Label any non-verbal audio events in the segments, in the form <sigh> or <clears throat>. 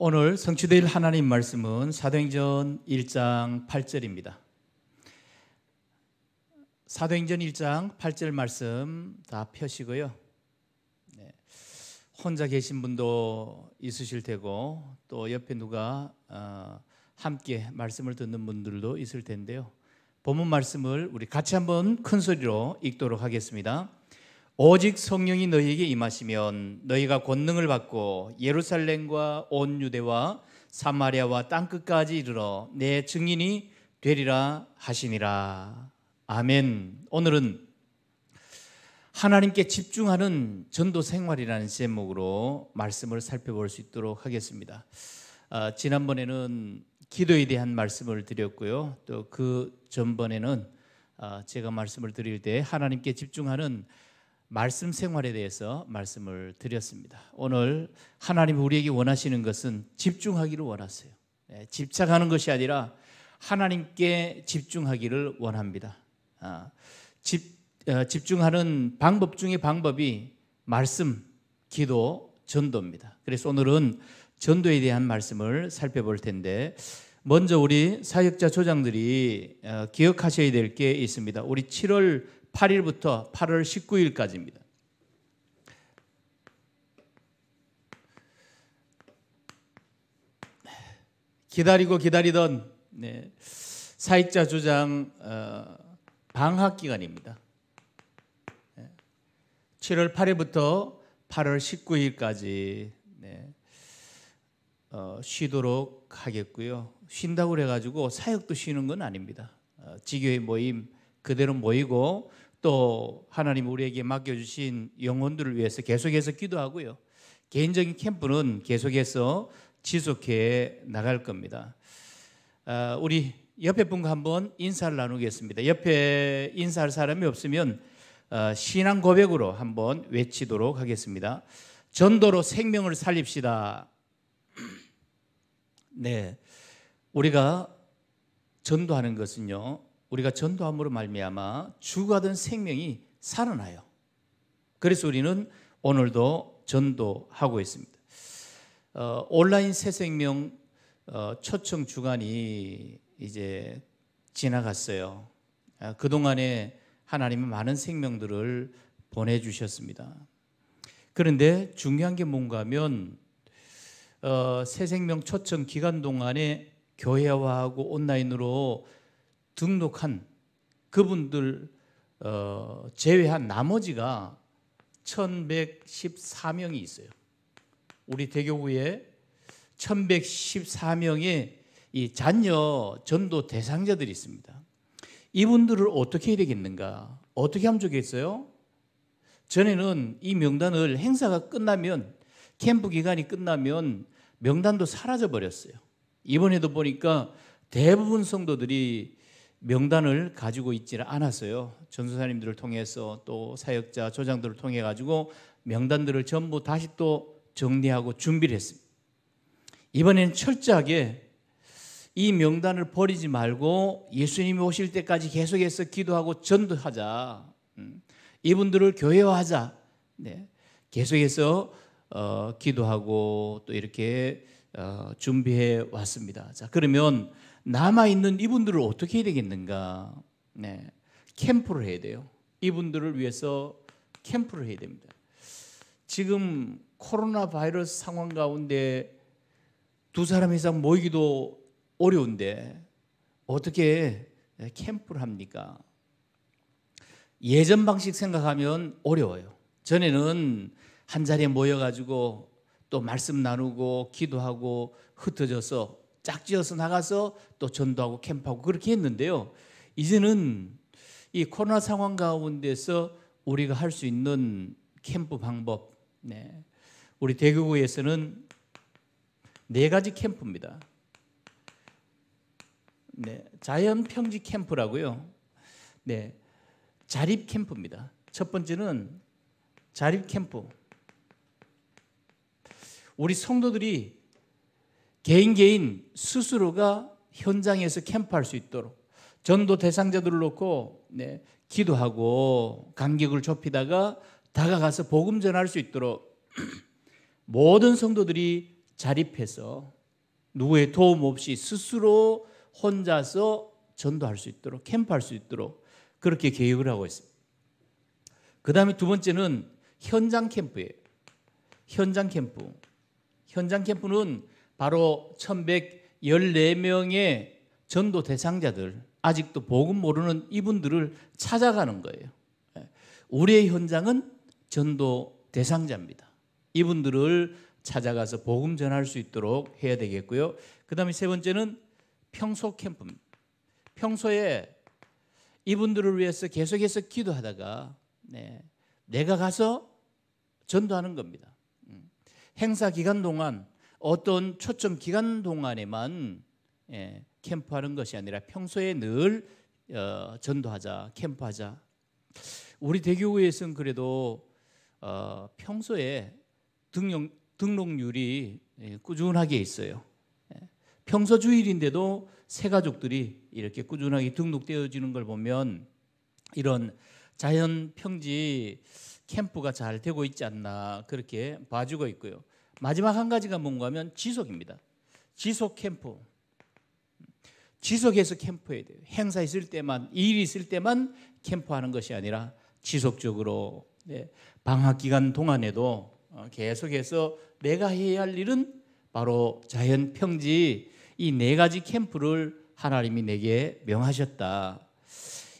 오늘 성취될 하나님 말씀은 사도행전 1장 8절입니다. 사도행전 1장 8절 말씀 다 펴시고요. 네. 혼자 계신 분도 있으실 테고 또 옆에 누가 어, 함께 말씀을 듣는 분들도 있을 텐데요. 본문 말씀을 우리 같이 한번 큰 소리로 읽도록 하겠습니다. 오직 성령이 너희에게 임하시면 너희가 권능을 받고 예루살렘과 온 유대와 사마리아와 땅 끝까지 이르러 내 증인이 되리라 하시니라. 아멘. 오늘은 하나님께 집중하는 전도 생활이라는 제목으로 말씀을 살펴볼 수 있도록 하겠습니다. 아, 지난번에는 기도에 대한 말씀을 드렸고요. 또 그 전번에는 아, 제가 말씀을 드릴 때 하나님께 집중하는 말씀 생활에 대해서 말씀을 드렸습니다. 오늘 하나님 우리에게 원하시는 것은 집중하기를 원하세요. 예, 집착하는 것이 아니라 하나님께 집중하기를 원합니다. 아, 집, 어, 집중하는 방법 중의 방법이 말씀, 기도, 전도입니다. 그래서 오늘은 전도에 대한 말씀을 살펴볼 텐데 먼저 우리 사역자 조장들이 어, 기억하셔야 될 게 있습니다. 우리 7월 8일부터 8월 19일까지입니다. 기다리고 기다리던 네, 사익자 주장 어, 방학 기간입니다. 7월 8일부터 8월 19일까지 네, 어, 쉬도록 하겠고요. 쉰다고 그가지고 사역도 쉬는 건 아닙니다. 어, 지교의 모임 그대로 모이고 또 하나님 우리에게 맡겨주신 영혼들을 위해서 계속해서 기도하고요. 개인적인 캠프는 계속해서 지속해 나갈 겁니다. 아, 우리 옆에 분과 한번 인사를 나누겠습니다. 옆에 인사할 사람이 없으면 아, 신앙 고백으로 한번 외치도록 하겠습니다. 전도로 생명을 살립시다. <clears throat> 네. 우리가 전도하는 것은요. 우리가 전도함으로 말미암아 죽어가던 생명이 살아나요. 그래서 우리는 오늘도 전도하고 있습니다. 어, 온라인 새 생명 어, 초청 주간이 이제 지나갔어요. 아, 그 동안에 하나님은 많은 생명들을 보내주셨습니다. 그런데 중요한 게 뭔가면 어, 새 생명 초청 기간 동안에 교회화하고 온라인으로 등록한 그분들 어, 제외한 나머지가 1114명이 있어요. 우리 대교구에 1114명의 이 잔여 전도 대상자들이 있습니다. 이분들을 어떻게 해야 되겠는가? 어떻게 하면 좋겠어요? 전에는 이 명단을 행사가 끝나면 캠프 기간이 끝나면 명단도 사라져 버렸어요. 이번에도 보니까 대부분 성도들이 명단을 가지고 있지를 않았어요. 전도사님들을 통해서 또 사역자 조장들을 통해 가지고 명단들을 전부 다시 또 정리하고 준비를 했습니다. 이번엔 철저하게 이 명단을 버리지 말고 예수님이 오실 때까지 계속해서 기도하고 전도하자. 음, 이분들을 교회화하자. 네. 계속해서 어, 기도하고 또 이렇게 어, 준비해 왔습니다. 자, 그러면 남아있는 이분들을 어떻게 해야 되겠는가. 네. 캠프를 해야 돼요. 이분들을 위해서 캠프를 해야 됩니다. 지금 코로나 바이러스 상황 가운데 두 사람 이상 모이기도 어려운데 어떻게 네, 캠프를 합니까? 예전 방식 생각하면 어려워요. 전에는 한 자리에 모여가지고 또 말씀 나누고 기도하고 흩어져서 짝지어서 나가서 또 전도하고 캠프하고 그렇게 했는데요. 이제는 이 코로나 상황 가운데서 우리가 할 수 있는 캠프 방법, 네. 우리 대구에서는 네 가지 캠프입니다. 네, 자연 평지 캠프라고요. 네, 자립 캠프입니다. 첫 번째는 자립 캠프. 우리 성도들이 개인 개인 스스로가 현장에서 캠프할 수 있도록 전도 대상자들을 놓고 네, 기도하고 간격을 좁히다가 다가가서 복음 전할 수 있도록 <clears throat> 모든 성도들이 자립해서 누구의 도움 없이 스스로 혼자서 전도할 수 있도록 캠프할 수 있도록 그렇게 계획을 하고 있습니다. 그 다음에 두 번째는 현장 캠프예요. 현장 캠프. 현장 캠프는 바로 1114명의 전도 대상자들, 아직도 복음 모르는 이분들을 찾아가는 거예요. 예. 우리의 현장은 전도 대상자입니다. 이분들을 찾아가서 복음 전할 수 있도록 해야 되겠고요. 그 다음에 세 번째는 평소 캠프입니다. 평소에 이분들을 위해서 계속해서 기도하다가 네, 내가 가서 전도하는 겁니다. 음. 행사 기간 동안 어떤 초점 기간 동안에만 예, 캠프하는 것이 아니라 평소에 늘 어, 전도하자, 캠프하자. 우리 대교구에서는 그래도 어, 평소에 등록, 등록률이 예, 꾸준하게 있어요. 예, 평소 주일인데도 새 가족들이 이렇게 꾸준하게 등록되어지는 걸 보면 이런 자연 평지 캠프가 잘 되고 있지 않나 그렇게 봐주고 있고요. 마지막 한 가지가 뭔가 하면 지속입니다. 지속 캠프. 지속해서 캠프해야 돼요. 행사 있을 때만, 일 있을 때만 캠프하는 것이 아니라 지속적으로 네, 방학 기간 동안에도 어, 계속해서 내가 해야 할 일은 바로 자연 평지 이 네 가지 캠프를 하나님이 내게 명하셨다.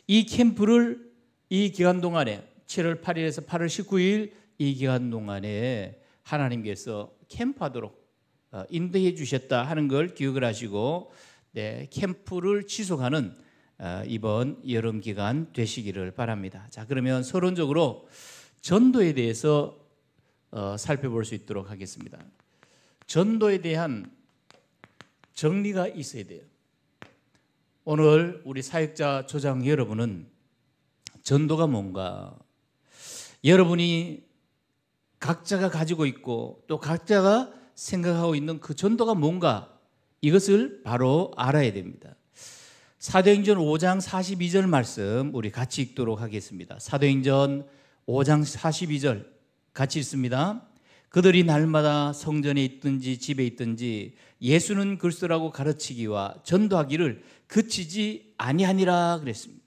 이 캠프를 이 기간 동안에 7월 8일에서 8월 19일 이 기간 동안에 하나님께서 캠프하도록 어, 인도해 주셨다 하는 걸 기억을 하시고 네, 캠프를 취소하는 어, 이번 여름 기간 되시기를 바랍니다. 자 그러면 서론적으로 전도에 대해서 어, 살펴볼 수 있도록 하겠습니다. 전도에 대한 정리가 있어야 돼요. 오늘 우리 사역자 조장 여러분은 전도가 뭔가 여러분이 각자가 가지고 있고 또 각자가 생각하고 있는 그 전도가 뭔가 이것을 바로 알아야 됩니다. 사도행전 5장 42절 말씀 우리 같이 읽도록 하겠습니다. 사도행전 5장 42절 같이 읽습니다. 그들이 날마다 성전에 있든지 집에 있든지 예수는 글쓰라고 가르치기와 전도하기를 그치지 아니하니라 그랬습니다.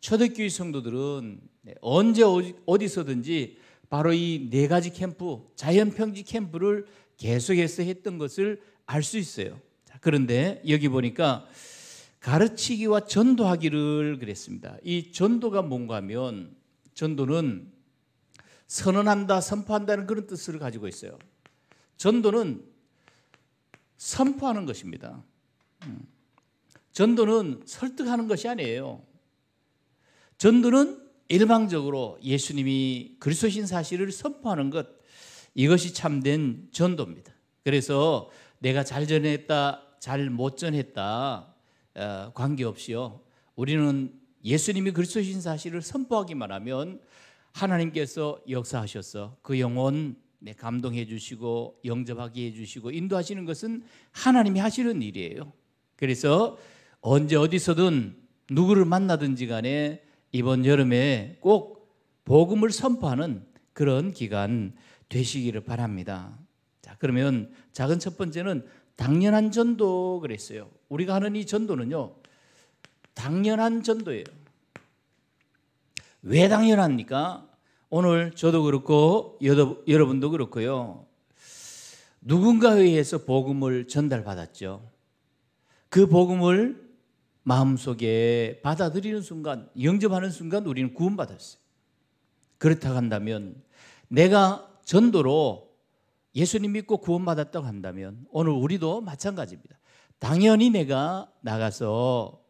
초대교회 성도들은 네, 언제 어디서든지 바로 이 네 가지 캠프, 자연 평지 캠프를 계속해서 했던 것을 알 수 있어요. 자, 그런데 여기 보니까 가르치기와 전도하기를 그랬습니다. 이 전도가 뭔가 하면 전도는 선언한다, 선포한다는 그런 뜻을 가지고 있어요. 전도는 선포하는 것입니다. 음. 전도는 설득하는 것이 아니에요. 전도는 일방적으로 예수님이 그리스도신 사실을 선포하는 것 이것이 참된 전도입니다. 그래서 내가 잘 전했다, 잘 못 전했다 어, 관계없이요. 우리는 예수님이 그리스도신 사실을 선포하기만 하면 하나님께서 역사하셔서 그 영혼 내 감동해 주시고 영접하게 해 주시고 인도하시는 것은 하나님이 하시는 일이에요. 그래서 언제 어디서든 누구를 만나든지 간에 이번 여름에 꼭 복음을 선포하는 그런 기간 되시기를 바랍니다. 자, 그러면 작은 첫 번째는 당연한 전도 그랬어요. 우리가 하는 이 전도는요, 당연한 전도예요. 왜 당연합니까? 오늘 저도 그렇고, 여러분도 그렇고요. 누군가에 의해서 복음을 전달받았죠. 그 복음을 마음속에 받아들이는 순간, 영접하는 순간 우리는 구원받았어요. 그렇다고 한다면 내가 전도로 예수님 믿고 구원받았다고 한다면 오늘 우리도 마찬가지입니다. 당연히 내가 나가서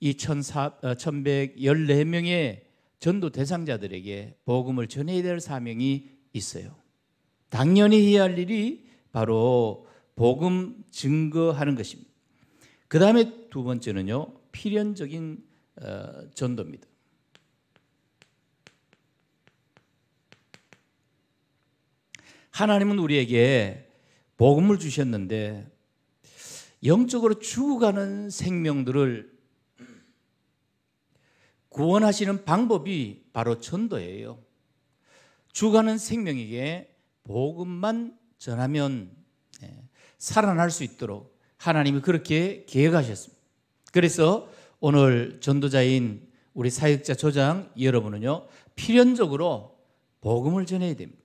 이 1114명의 어, 전도 대상자들에게 복음을 전해야 될 사명이 있어요. 당연히 해야 할 일이 바로 복음 증거하는 것입니다. 그 다음에 두 번째는요 필연적인 어, 전도입니다. 하나님은 우리에게 복음을 주셨는데 영적으로 죽어가는 생명들을 구원하시는 방법이 바로 전도예요. 죽어가는 생명에게 복음만 전하면 예, 살아날 수 있도록 하나님이 그렇게 계획하셨습니다. 그래서 오늘 전도자인 우리 사역자 조장 여러분은요, 필연적으로 복음을 전해야 됩니다.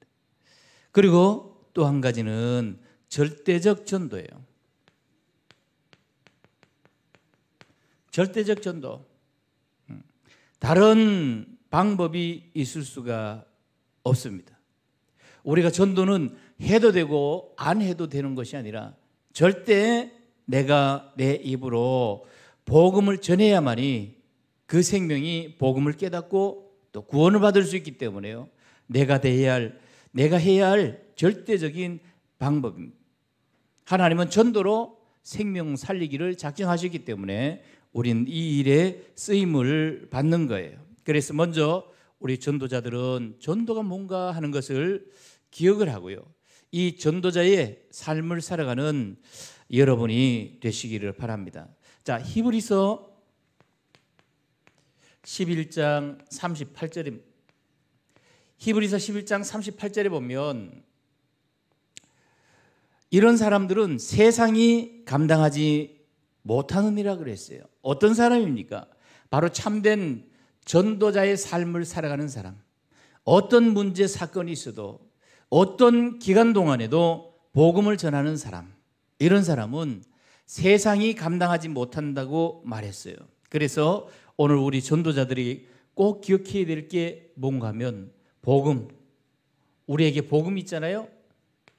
그리고 또 한 가지는 절대적 전도예요. 절대적 전도. 음. 다른 방법이 있을 수가 없습니다. 우리가 전도는 해도 되고 안 해도 되는 것이 아니라 절대 내가 내 입으로 복음을 전해야만이 그 생명이 복음을 깨닫고 또 구원을 받을 수 있기 때문에요. 내가 대해야 할 내가 해야 할 절대적인 방법입니다. 하나님은 전도로 생명 살리기를 작정하셨기 때문에 우린 이 일에 쓰임을 받는 거예요. 그래서 먼저 우리 전도자들은 전도가 뭔가 하는 것을 기억을 하고요. 이 전도자의 삶을 살아가는 여러분이 되시기를 바랍니다. 자, 히브리서 11장 38절입니다. 히브리서 11장 38절에 보면 이런 사람들은 세상이 감당하지 못하는 이라 그랬어요. 어떤 사람입니까? 바로 참된 전도자의 삶을 살아가는 사람. 어떤 문제 사건이 있어도 어떤 기간 동안에도 복음을 전하는 사람. 이런 사람은 세상이 감당하지 못한다고 말했어요. 그래서 오늘 우리 전도자들이 꼭 기억해야 될 게 뭔가 하면 복음. 우리에게 복음 있잖아요.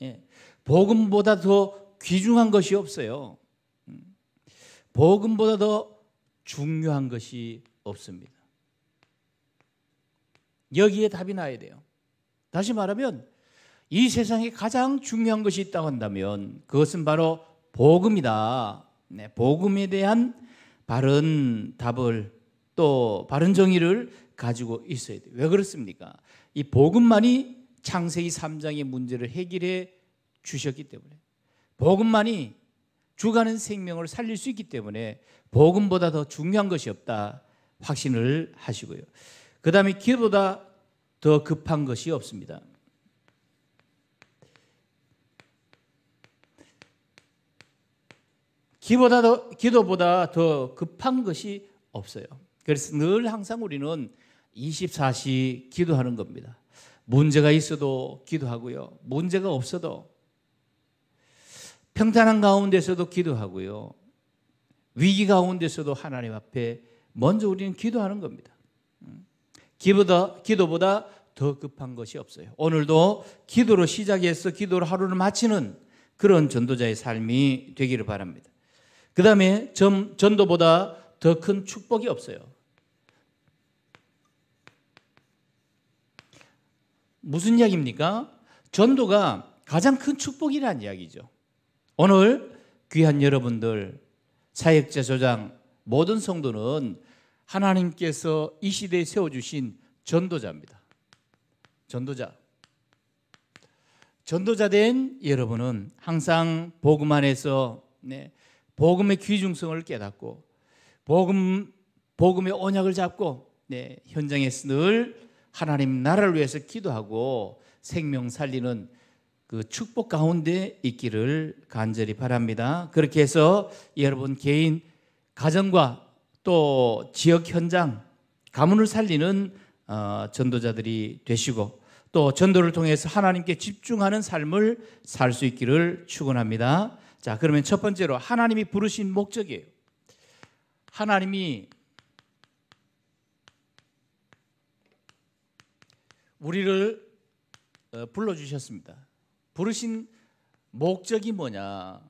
예. 복음보다 더 귀중한 것이 없어요. 음. 복음보다 더 중요한 것이 없습니다. 여기에 답이 나야 돼요. 다시 말하면 이 세상에 가장 중요한 것이 있다고 한다면 그것은 바로 복음이다. 네, 복음에 대한 바른 답을 또 바른 정의를 가지고 있어야 돼요. 왜 그렇습니까? 이 복음만이 창세기 3장의 문제를 해결해 주셨기 때문에 복음만이 주가는 생명을 살릴 수 있기 때문에 복음보다 더 중요한 것이 없다 확신을 하시고요. 그 다음에 기도보다 더 급한 것이 없습니다. 기보다 더, 기도보다 더 급한 것이 없어요. 그래서 늘 항상 우리는 24시 기도하는 겁니다. 문제가 있어도 기도하고요. 문제가 없어도 평탄한 가운데서도 기도하고요. 위기 가운데서도 하나님 앞에 먼저 우리는 기도하는 겁니다. 음. 기보다, 기도보다 더 급한 것이 없어요. 오늘도 기도로 시작해서 기도로 하루를 마치는 그런 전도자의 삶이 되기를 바랍니다. 그 다음에 전도보다 더 큰 축복이 없어요. 무슨 이야기입니까? 전도가 가장 큰 축복이라는 이야기죠. 오늘 귀한 여러분들, 사역자 조장, 모든 성도는 하나님께서 이 시대에 세워주신 전도자입니다. 전도자. 전도자 된 여러분은 항상 복음 안에서 네, 복음의 귀중성을 깨닫고 복음 복음의 언약을 잡고 네, 현장에서 늘 하나님 나라를 위해서 기도하고 생명 살리는 그 축복 가운데 있기를 간절히 바랍니다. 그렇게 해서 여러분 개인 가정과 또 지역 현장 가문을 살리는 어, 전도자들이 되시고 또 전도를 통해서 하나님께 집중하는 삶을 살 수 있기를 축원합니다. 자, 그러면 첫 번째로 하나님이 부르신 목적이에요. 하나님이 우리를 어, 불러 주셨습니다. 부르신 목적이 뭐냐?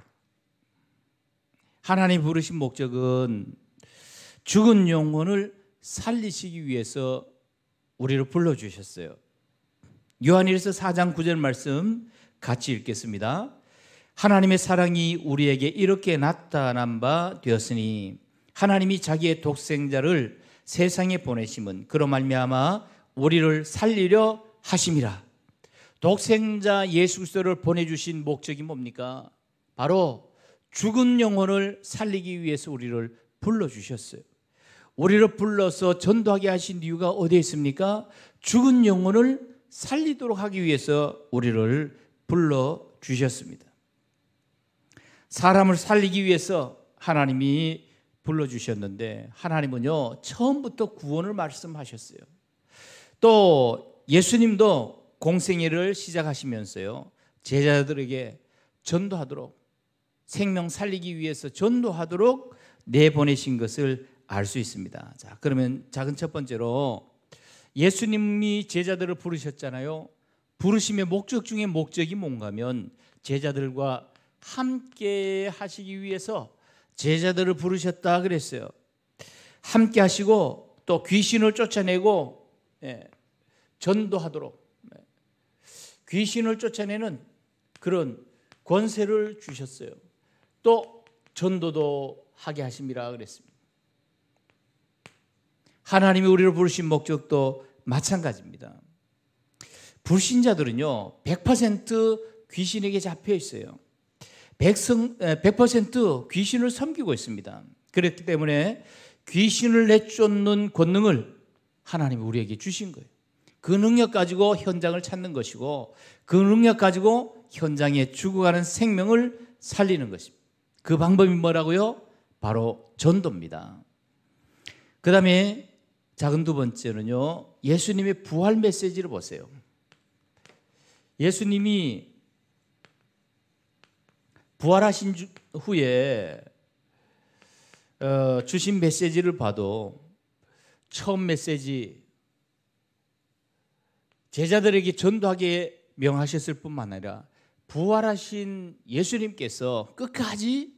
하나님 부르신 목적은 죽은 영혼을 살리시기 위해서 우리를 불러 주셨어요. 요한일서 4장 9절 말씀 같이 읽겠습니다. 하나님의 사랑이 우리에게 이렇게 나타난 바 되었으니 하나님이 자기의 독생자를 세상에 보내심은 그로 말미암아 우리를 살리려 하심이라. 독생자 예수 그리스도를 보내 주신 목적이 뭡니까? 바로 죽은 영혼을 살리기 위해서 우리를 불러 주셨어요. 우리를 불러서 전도하게 하신 이유가 어디에 있습니까? 죽은 영혼을 살리도록 하기 위해서 우리를 불러 주셨습니다. 사람을 살리기 위해서 하나님이 불러주셨는데 하나님은요 처음부터 구원을 말씀하셨어요. 또 예수님도 공생애를 시작하시면서요 제자들에게 전도하도록 생명 살리기 위해서 전도하도록 내보내신 것을 알 수 있습니다. 자 그러면 작은 첫 번째로 예수님이 제자들을 부르셨잖아요. 부르심의 목적 중에 목적이 뭔가면 제자들과 함께 하시기 위해서 제자들을 부르셨다 그랬어요. 함께 하시고 또 귀신을 쫓아내고 예, 전도하도록 예. 귀신을 쫓아내는 그런 권세를 주셨어요. 또 전도도 하게 하십니다 그랬습니다. 하나님이 우리를 부르신 목적도 마찬가지입니다. 불신자들은요, 100% 귀신에게 잡혀 있어요. 100% 귀신을 섬기고 있습니다. 그렇기 때문에 귀신을 내쫓는 권능을 하나님이 우리에게 주신 거예요. 그 능력 가지고 현장을 찾는 것이고 그 능력 가지고 현장에 죽어가는 생명을 살리는 것입니다. 그 방법이 뭐라고요? 바로 전도입니다. 그 다음에 작은 두 번째는요, 예수님의 부활 메시지를 보세요. 예수님이 부활하신 주, 후에 어, 주신 메시지를 봐도 처음 메시지 제자들에게 전도하게 명하셨을 뿐만 아니라 부활하신 예수님께서 끝까지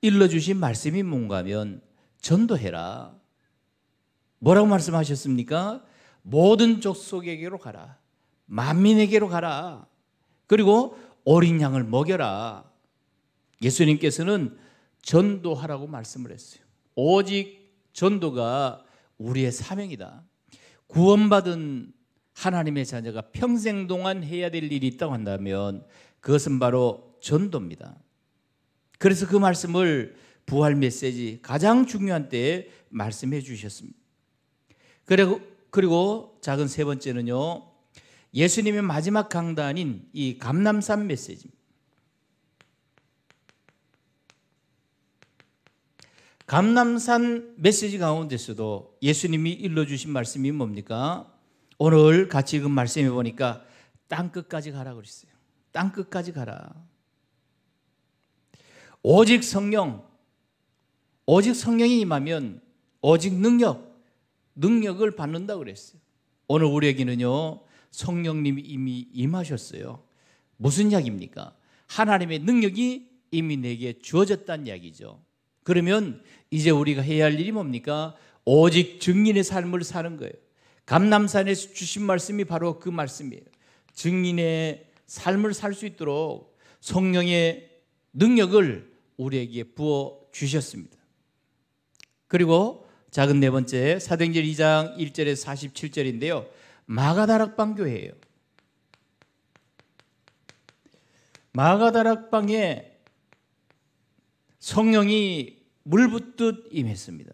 일러주신 말씀이 뭔가 하면 전도해라. 뭐라고 말씀하셨습니까? 모든 족속에게로 가라. 만민에게로 가라. 그리고 어린 양을 먹여라. 예수님께서는 전도하라고 말씀을 했어요. 오직 전도가 우리의 사명이다. 구원받은 하나님의 자녀가 평생 동안 해야 될 일이 있다고 한다면 그것은 바로 전도입니다. 그래서 그 말씀을 부활 메시지 가장 중요한 때에 말씀해 주셨습니다. 그리고 그리고 작은 세 번째는요. 예수님의 마지막 강단인 이 감남산 메시지입니다. 감남산 메시지 가운데서도 예수님이 일러주신 말씀이 뭡니까? 오늘 같이 읽은 그 말씀해 보니까 땅 끝까지 가라 그랬어요. 땅 끝까지 가라. 오직 성령, 오직 성령이 임하면 오직 능력, 능력을 받는다 그랬어요. 오늘 우리에게는요, 성령님이 이미 임하셨어요. 무슨 약입니까? 하나님의 능력이 이미 내게 주어졌다는 약이죠. 그러면 이제 우리가 해야 할 일이 뭡니까? 오직 증인의 삶을 사는 거예요. 감남산에서 주신 말씀이 바로 그 말씀이에요. 증인의 삶을 살 수 있도록 성령의 능력을 우리에게 부어 주셨습니다. 그리고 작은 네 번째 사도행전 2장 1절에서 47절인데요. 마가다락방 교회예요. 마가다락방에 성령이 물붓듯 임했습니다.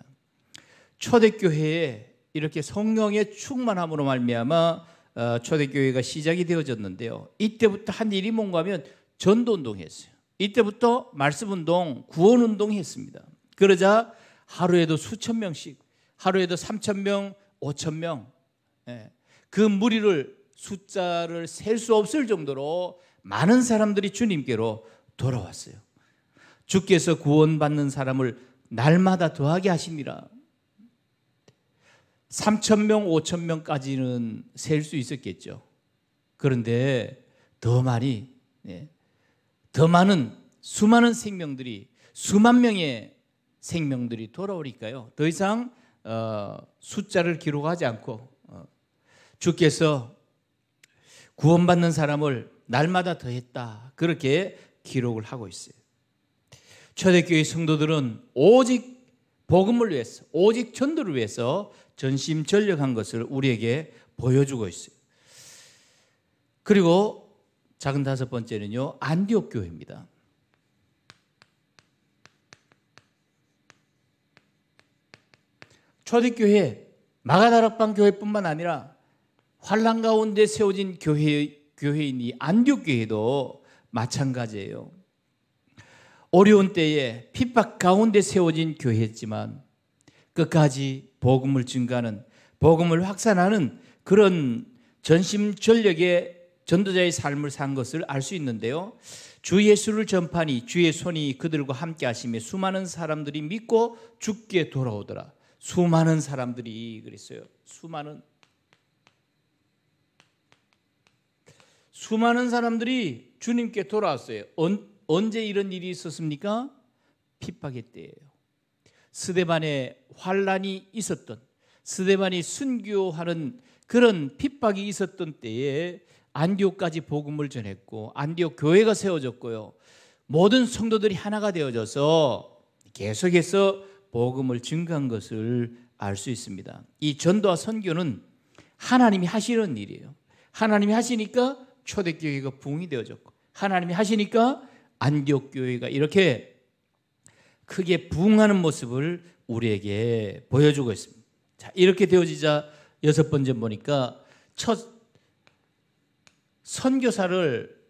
초대교회에 이렇게 성령의 충만함으로 말미암아 어, 초대교회가 시작이 되어졌는데요. 이때부터 한 일이 뭔가 하면 전도운동했어요. 이때부터 말씀운동, 구원운동 했습니다. 그러자 하루에도 수천 명씩, 하루에도 3천 명, 5천 명, 예, 그 무리를 숫자를 셀 수 없을 정도로 많은 사람들이 주님께로 돌아왔어요. 주께서 구원받는 사람을 날마다 더하게 하시니라. 3 0 0 0 명, 5 0 0 0 명까지는 셀 수 있었겠죠. 그런데 더 많이 예, 더 많은 수많은 생명들이 수만 명의 생명들이 돌아오니까요. 더 이상 어, 숫자를 기록하지 않고 어, 주께서 구원받는 사람을 날마다 더했다 그렇게 기록을 하고 있어요. 초대교회 성도들은 오직 복음을 위해서, 오직 전도를 위해서 전심전력한 것을 우리에게 보여주고 있어요. 그리고 작은 다섯 번째는요, 안디옥 교회입니다. 초대교회 마가다락방 교회뿐만 아니라 환란 가운데 세워진 교회 교회인 이 안디옥 교회도 마찬가지예요. 어려운 때에 핍박 가운데 세워진 교회였지만 끝까지 복음을 증가하는 복음을 확산하는 그런 전심전력의 전도자의 삶을 산 것을 알 수 있는데요. 주 예수를 전파니 주의 손이 그들과 함께 하심에 수많은 사람들이 믿고 죽게 돌아오더라. 수많은 사람들이 그랬어요. 수많은 수많은 사람들이 주님께 돌아왔어요. 언제 이런 일이 있었습니까? 핍박의 때예요. 스데반의 환란이 있었던 스데반이 순교하는 그런 핍박이 있었던 때에 안디옥까지 복음을 전했고 안디옥 교회가 세워졌고요. 모든 성도들이 하나가 되어져서 계속해서 복음을 증가한 것을 알 수 있습니다. 이 전도와 선교는 하나님이 하시는 일이에요. 하나님이 하시니까 초대교회가 부이 되어졌고 하나님이 하시니까 안디옥 교회가 이렇게 크게 부흥하는 모습을 우리에게 보여주고 있습니다. 자, 이렇게 되어지자 여섯 번째 보니까 첫 선교사를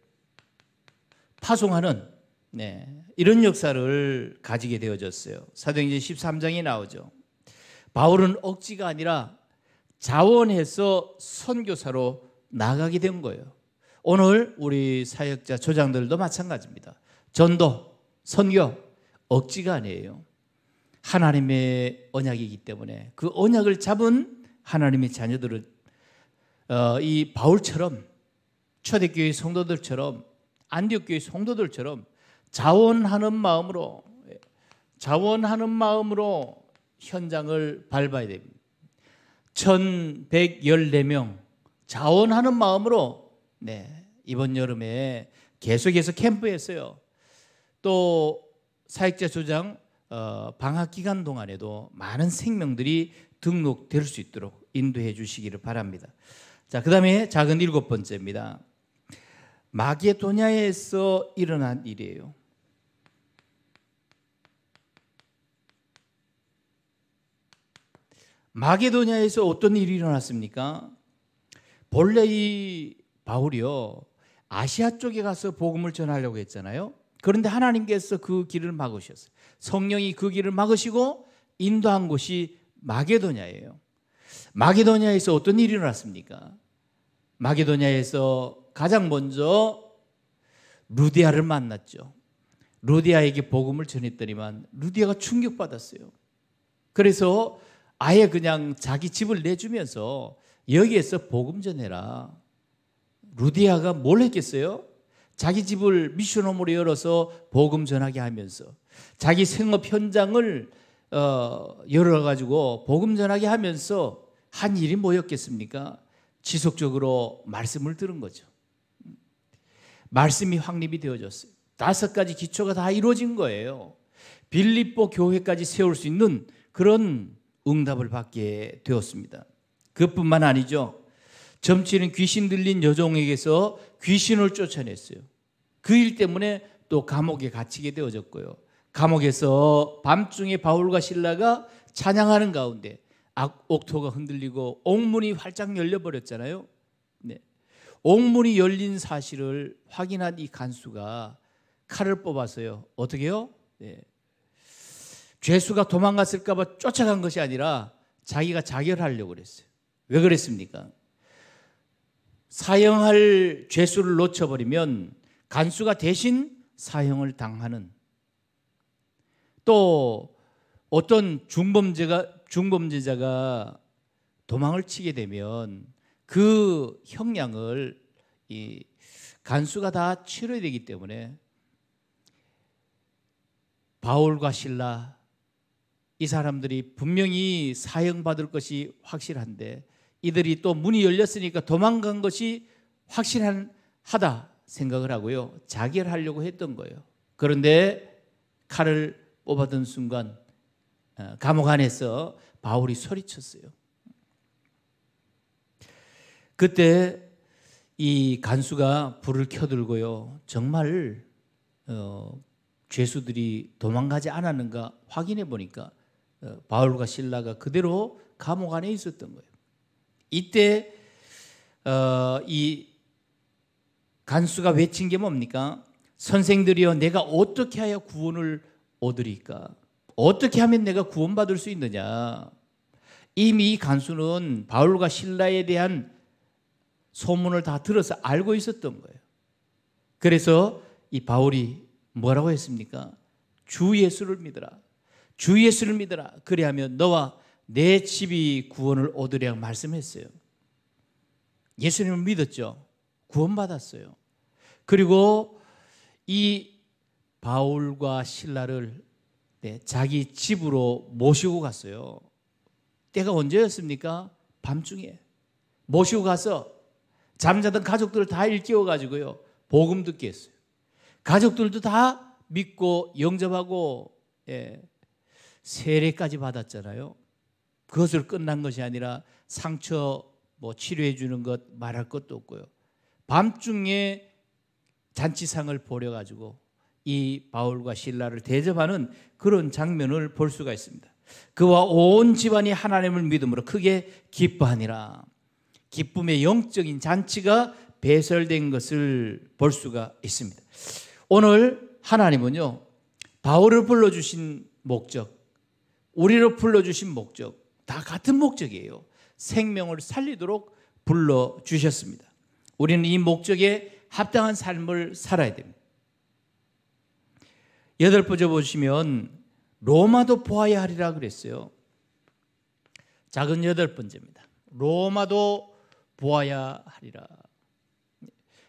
파송하는 네, 이런 역사를 가지게 되어졌어요. 사도행전 13장에 나오죠. 바울은 억지가 아니라 자원해서 선교사로 나가게 된 거예요. 오늘 우리 사역자 조장들도 마찬가지입니다. 전도, 선교 억지가 아니에요. 하나님의 언약이기 때문에 그 언약을 잡은 하나님의 자녀들을 어, 이 바울처럼 초대교회 성도들처럼 안디옥교회 성도들처럼 자원하는 마음으로 자원하는 마음으로 현장을 밟아야 됩니다. 1114명 자원하는 마음으로 네. 이번 여름에 계속해서 캠프했어요. 또 사역자 조장 어, 방학 기간 동안에도 많은 생명들이 등록될 수 있도록 인도해 주시기를 바랍니다. 자, 그 다음에 작은 일곱 번째입니다. 마게도냐에서 일어난 일이에요. 마게도냐에서 어떤 일이 일어났습니까? 본래 이 바울이요. 아시아 쪽에 가서 복음을 전하려고 했잖아요. 그런데 하나님께서 그 길을 막으셨어요. 성령이 그 길을 막으시고 인도한 곳이 마게도냐예요. 마게도냐에서 어떤 일이 일어났습니까? 마게도냐에서 가장 먼저 루디아를 만났죠. 루디아에게 복음을 전했더니만 루디아가 충격받았어요. 그래서 아예 그냥 자기 집을 내주면서 여기에서 복음 전해라. 루디아가 뭘 했겠어요? 자기 집을 미션홈으로 열어서 복음 전하게 하면서 자기 생업 현장을 어, 열어가지고 복음 전하게 하면서 한 일이 뭐였겠습니까? 지속적으로 말씀을 들은 거죠. 말씀이 확립이 되어졌어요. 다섯 가지 기초가 다 이루어진 거예요. 빌립보 교회까지 세울 수 있는 그런 응답을 받게 되었습니다. 그뿐만 아니죠. 점치는 귀신 들린 여종에게서 귀신을 쫓아냈어요. 그 일 때문에 또 감옥에 갇히게 되어졌고요. 감옥에서 밤중에 바울과 신라가 찬양하는 가운데 옥토가 흔들리고 옥문이 활짝 열려버렸잖아요. 네. 옥문이 열린 사실을 확인한 이 간수가 칼을 뽑아서요 어떻게요? 네. 죄수가 도망갔을까봐 쫓아간 것이 아니라 자기가 자결하려고 그랬어요. 왜 그랬습니까? 사형할 죄수를 놓쳐버리면 간수가 대신 사형을 당하는 또 어떤 중범죄가 중범죄자가 도망을 치게 되면 그 형량을 이 간수가 다 치러야 되기 때문에 바울과 신라 이 사람들이 분명히 사형받을 것이 확실한데 이들이 또 문이 열렸으니까 도망간 것이 확실하다 생각을 하고요. 자결하려고 했던 거예요. 그런데 칼을 뽑아든 순간 어, 감옥 안에서 바울이 소리쳤어요. 그때 이 간수가 불을 켜들고요. 정말 어, 죄수들이 도망가지 않았는가 확인해 보니까 어, 바울과 신라가 그대로 감옥 안에 있었던 거예요. 이때 어, 이 간수가 외친 게 뭡니까? 선생들이여 내가 어떻게 하여 구원을 얻으리까? 어떻게 하면 내가 구원받을 수 있느냐? 이미 간수는 바울과 신라에 대한 소문을 다 들어서 알고 있었던 거예요. 그래서 이 바울이 뭐라고 했습니까? 주 예수를 믿어라. 주 예수를 믿어라. 그래하면 너와 내 집이 구원을 얻으랴 말씀했어요. 예수님을 믿었죠. 구원받았어요. 그리고 이 바울과 신라를 네, 자기 집으로 모시고 갔어요. 때가 언제였습니까? 밤중에. 모시고 가서 잠자던 가족들을 다 일깨워 가지고요. 복음 듣게 했어요. 가족들도 다 믿고 영접하고 예, 세례까지 받았잖아요. 그것을 끝난 것이 아니라 상처 뭐 치료해 주는 것 말할 것도 없고요. 밤중에 잔치상을 보려 가지고 이 바울과 신라를 대접하는 그런 장면을 볼 수가 있습니다. 그와 온 집안이 하나님을 믿음으로 크게 기뻐하니라. 기쁨의 영적인 잔치가 배설된 것을 볼 수가 있습니다. 오늘 하나님은요. 바울을 불러 주신 목적, 우리를 불러 주신 목적, 다 같은 목적이에요. 생명을 살리도록 불러 주셨습니다. 우리는 이 목적에 합당한 삶을 살아야 됩니다. 여덟 번째 보시면 로마도 보아야 하리라 그랬어요. 작은 여덟 번째입니다. 로마도 보아야 하리라.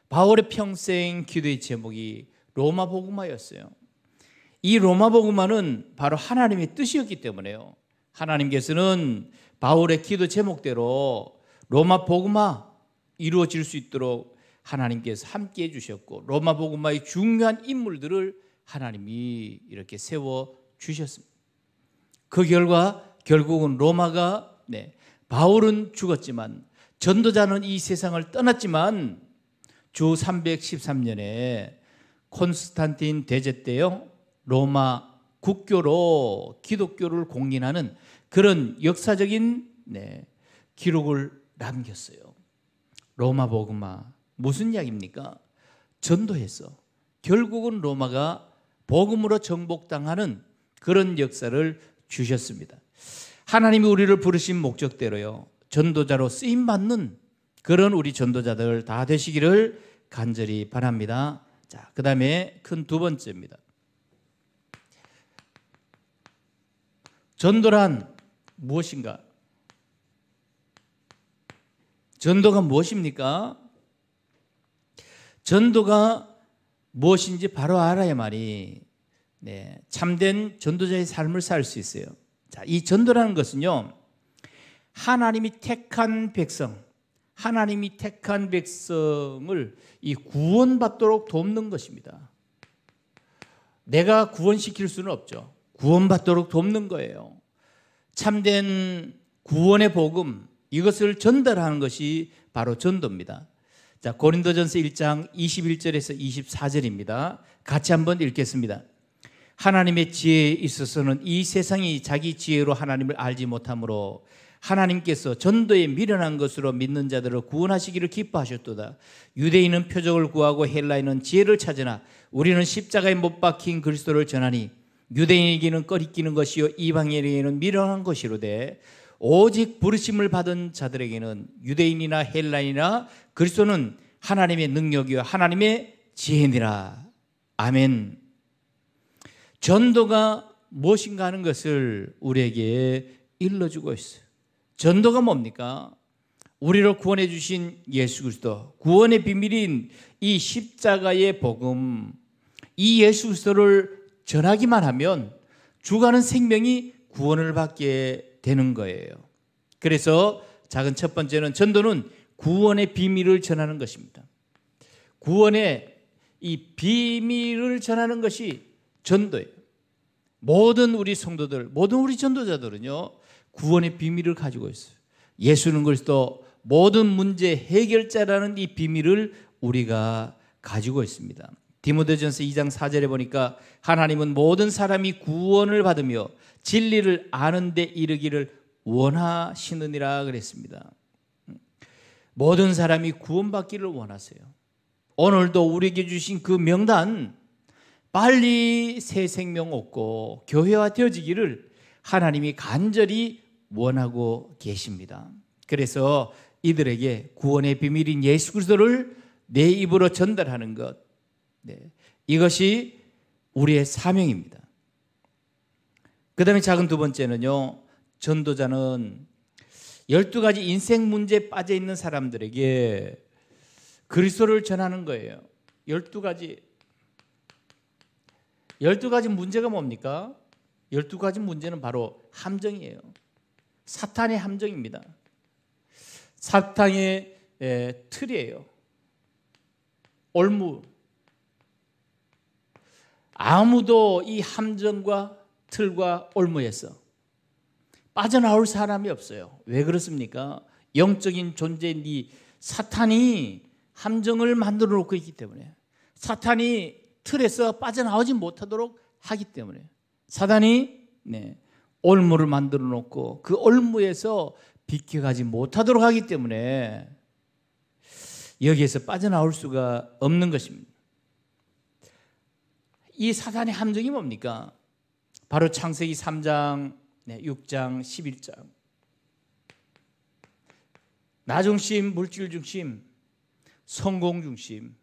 바울의 평생 기도의 제목이 로마 복음화였어요. 이 로마 복음화는 바로 하나님의 뜻이었기 때문에요. 하나님께서는 바울의 기도 제목대로 로마 복음화 이루어질 수 있도록 하나님께서 함께 해주셨고 로마 복음화의 중요한 인물들을 하나님이 이렇게 세워 주셨습니다. 그 결과 결국은 로마가 네, 바울은 죽었지만 전도자는 이 세상을 떠났지만 주 313년에 콘스탄틴 대제 때요 로마 국교로 기독교를 공인하는 그런 역사적인 네, 기록을 남겼어요. 로마 복음화 무슨 이야기입니까? 전도해서 결국은 로마가 복음으로 정복당하는 그런 역사를 주셨습니다. 하나님이 우리를 부르신 목적대로요. 전도자로 쓰임 받는 그런 우리 전도자들 다 되시기를 간절히 바랍니다. 자, 그다음에 큰 두 번째입니다. 전도란 무엇인가? 전도가 무엇입니까? 전도가 무엇인지 바로 알아야 말이 네, 참된 전도자의 삶을 살 수 있어요. 자, 이 전도라는 것은요. 하나님이 택한 백성, 하나님이 택한 백성을 이 구원받도록 돕는 것입니다. 내가 구원시킬 수는 없죠. 구원받도록 돕는 거예요. 참된 구원의 복음 이것을 전달하는 것이 바로 전도입니다. 자, 고린도전서 1장 21절에서 24절입니다. 같이 한번 읽겠습니다. 하나님의 지혜에 있어서는 이 세상이 자기 지혜로 하나님을 알지 못하므로 하나님께서 전도에 미련한 것으로 믿는 자들을 구원하시기를 기뻐하셨도다. 유대인은 표적을 구하고 헬라인은 지혜를 찾으나 우리는 십자가에 못 박힌 그리스도를 전하니 유대인에게는 꺼리끼는 것이요 이방인에게는 미련한 것이로되 오직 부르심을 받은 자들에게는 유대인이나 헬라이나 그리스도는 하나님의 능력이요 하나님의 지혜니라. 아멘. 전도가 무엇인가 하는 것을 우리에게 일러주고 있어요. 전도가 뭡니까? 우리로 구원해 주신 예수 그리스도, 구원의 비밀인 이 십자가의 복음, 이 예수 그리스도를 전하기만 하면 죽어가는 생명이 구원을 받게 되는 거예요. 그래서 작은 첫 번째는 전도는 구원의 비밀을 전하는 것입니다. 구원의 이 비밀을 전하는 것이 전도예요. 모든 우리 성도들, 모든 우리 전도자들은요, 구원의 비밀을 가지고 있어요. 예수는 그리스도 모든 문제 해결자라는 이 비밀을 우리가 가지고 있습니다. 디모데전서 2장 4절에 보니까 하나님은 모든 사람이 구원을 받으며 진리를 아는 데 이르기를 원하시느니라 그랬습니다. 모든 사람이 구원받기를 원하세요. 오늘도 우리에게 주신 그 명단 빨리 새 생명 얻고 교회화 되어지기를 하나님이 간절히 원하고 계십니다. 그래서 이들에게 구원의 비밀인 예수 그리스도를 내 입으로 전달하는 것, 네. 이것이 우리의 사명입니다. 그 다음에 작은 두 번째는요, 전도자는 12가지 인생 문제에 빠져 있는 사람들에게 그리스도를 전하는 거예요. 12가지. 12가지 문제가 뭡니까? 12가지 문제는 바로 함정이에요. 사탄의 함정입니다. 사탄의 에, 예, 틀이에요. 올무. 아무도 이 함정과 틀과 올무에서 빠져나올 사람이 없어요. 왜 그렇습니까? 영적인 존재인 이 사탄이 함정을 만들어 놓고 있기 때문에 사탄이 틀에서 빠져나오지 못하도록 하기 때문에 사단이 네, 올무를 만들어 놓고 그 올무에서 비켜가지 못하도록 하기 때문에 여기에서 빠져나올 수가 없는 것입니다. 이 사단의 함정이 뭡니까? 바로 창세기 3장, 6장, 11장. 나 중심, 물질 중심, 성공 중심.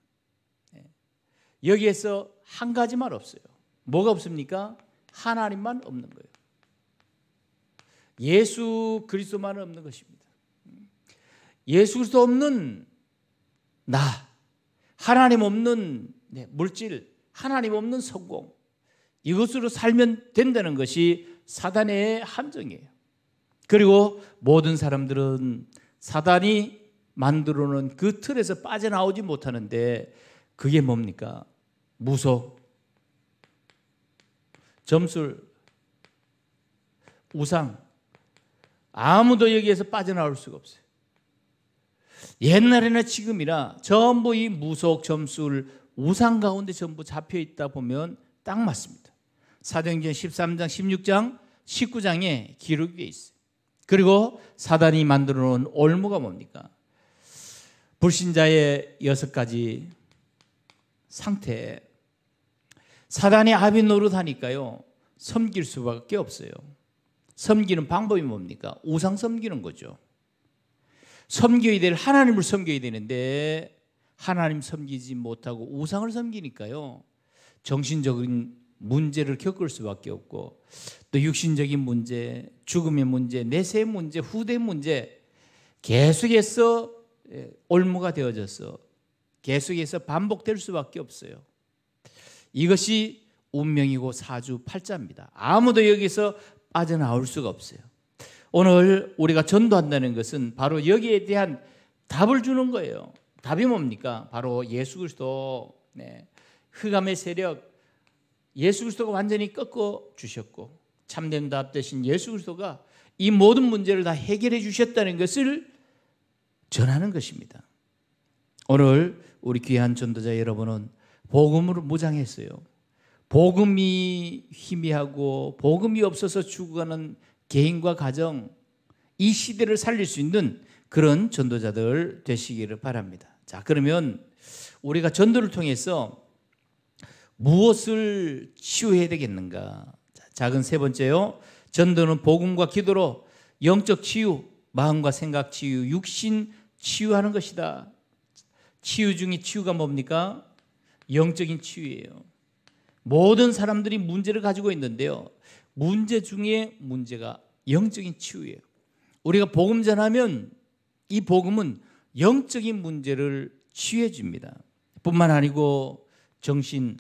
네. 여기에서 한 가지만 없어요. 뭐가 없습니까? 하나님만 없는 거예요. 예수 그리스도만 없는 것입니다. 예수 그리스도 없는 나, 하나님 없는 네, 물질, 하나님 없는 성공 이것으로 살면 된다는 것이 사단의 함정이에요. 그리고 모든 사람들은 사단이 만들어 놓은 그 틀에서 빠져나오지 못하는데 그게 뭡니까? 무속, 점술, 우상 아무도 여기에서 빠져나올 수가 없어요. 옛날이나 지금이나 전부 이 무속, 점술, 우상 가운데 전부 잡혀 있다 보면 딱 맞습니다. 사도행전 13장, 16장, 19장에 기록이 있어요. 그리고 사단이 만들어 놓은 올무가 뭡니까? 불신자의 여섯 가지 상태. 사단이 아비 노릇하니까요. 섬길 수밖에 없어요. 섬기는 방법이 뭡니까? 우상 섬기는 거죠. 섬겨야 될 하나님을 섬겨야 되는데 하나님 섬기지 못하고 우상을 섬기니까요. 정신적인 문제를 겪을 수밖에 없고 또 육신적인 문제, 죽음의 문제, 내세 문제, 후대 문제 계속해서 예, 올무가 되어져서 계속해서 반복될 수밖에 없어요. 이것이 운명이고 사주 팔자입니다. 아무도 여기서 빠져나올 수가 없어요. 오늘 우리가 전도한다는 것은 바로 여기에 대한 답을 주는 거예요. 답이 뭡니까? 바로 예수 그리스도 네. 흑암의 세력 예수 그리스도가 완전히 꺾어 주셨고 참된 답 대신 예수 그리스도가 이 모든 문제를 다 해결해 주셨다는 것을 전하는 것입니다. 오늘 우리 귀한 전도자 여러분은 복음으로 무장했어요. 복음이 희미하고 복음이 없어서 죽어가는 개인과 가정 이 시대를 살릴 수 있는 그런 전도자들 되시기를 바랍니다. 자, 그러면 우리가 전도를 통해서 무엇을 치유해야 되겠는가? 자, 작은 세 번째요. 전도는 복음과 기도로 영적 치유, 마음과 생각 치유, 육신 치유하는 것이다. 치유 중에 치유가 뭡니까? 영적인 치유예요. 모든 사람들이 문제를 가지고 있는데요. 문제 중에 문제가 영적인 치유예요. 우리가 복음 전하면 이 복음은 영적인 문제를 치유해 줍니다. 뿐만 아니고 정신